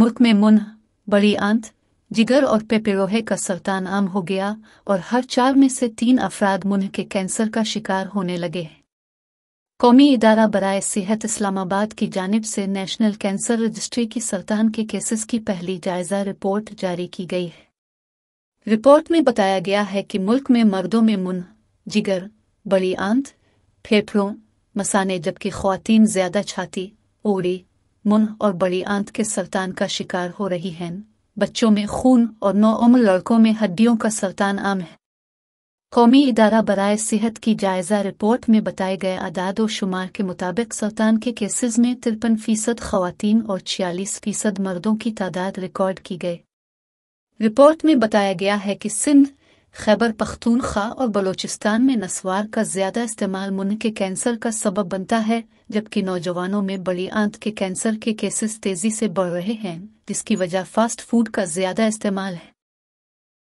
मुल्क में मुन बड़ी आंत जिगर और पेपेरोहे का सरतान आम हो गया और हर चार में से तीन अफराद मुन के कैंसर का शिकार होने लगे हैं कौमी इदारा बरए सेहत इस्लामाबाद की जानब से नेशनल कैंसर रजिस्ट्री की सरतान के केसेस की पहली जायजा रिपोर्ट जारी की गई है रिपोर्ट में बताया गया है कि मुल्क में मर्दों में मुन जिगर बड़ी आंत फेफड़ों मसाने जबकि खुवान ज़्यादा छाती ओड़ी मुन और बड़ी आंत के सल्तान का शिकार हो रही हैं बच्चों में खून और नौउम्र लड़कों में हड्डियों का सल्तान आम है कौमी इदारा बरए सेहत की जायजा रिपोर्ट में बताए गए आदाद व शुमार के मुताबिक सल्तान के केसेस में तिरपन फीसद खवतान और छियालीस फीसद मर्दों की तादाद रिकॉर्ड की गई रिपोर्ट में बताया गया है कि सिंध खैबर पख्तूनख्वा और बलोचिस्तान में नस्वार का ज्यादा इस्तेमाल मुन के कैंसर का सबब बनता है जबकि नौजवानों में बड़ी आंत के कैंसर के केसेस तेजी से बढ़ रहे हैं जिसकी वजह फास्ट फूड का ज्यादा इस्तेमाल है